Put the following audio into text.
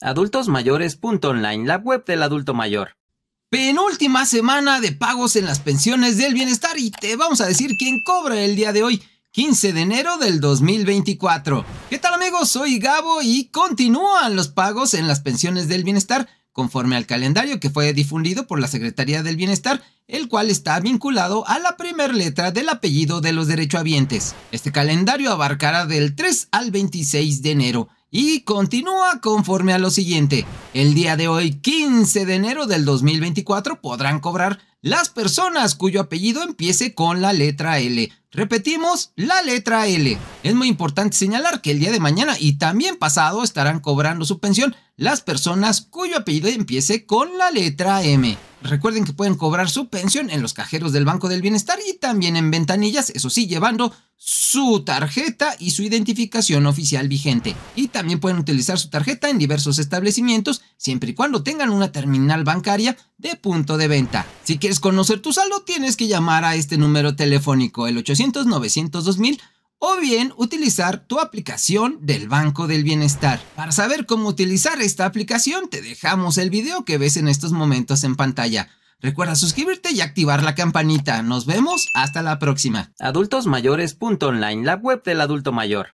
adultosmayores.online, la web del adulto mayor. Penúltima semana de pagos en las pensiones del bienestar y te vamos a decir quién cobra el día de hoy, 15 de enero del 2024. ¿Qué tal amigos? Soy Gabo y continúan los pagos en las pensiones del bienestar conforme al calendario que fue difundido por la Secretaría del Bienestar, el cual está vinculado a la primera letra del apellido de los derechohabientes. Este calendario abarcará del 3 al 26 de enero y continúa conforme a lo siguiente. El día de hoy, 15 de enero del 2024, podrán cobrar las personas cuyo apellido empiece con la letra L. Repetimos, la letra L. Es muy importante señalar que el día de mañana y también pasado estarán cobrando su pensión las personas cuyo apellido empiece con la letra M. Recuerden que pueden cobrar su pensión en los cajeros del Banco del Bienestar y también en ventanillas, eso sí, llevando su tarjeta y su identificación oficial vigente. Y también pueden utilizar su tarjeta en diversos establecimientos, siempre y cuando tengan una terminal bancaria de punto de venta. Si quieres conocer tu saldo, tienes que llamar a este número telefónico, el 800 900 2000 o bien utilizar tu aplicación del Banco del Bienestar. Para saber cómo utilizar esta aplicación te dejamos el video que ves en estos momentos en pantalla. Recuerda suscribirte y activar la campanita. Nos vemos hasta la próxima. Adultosmayores.online, la web del adulto mayor.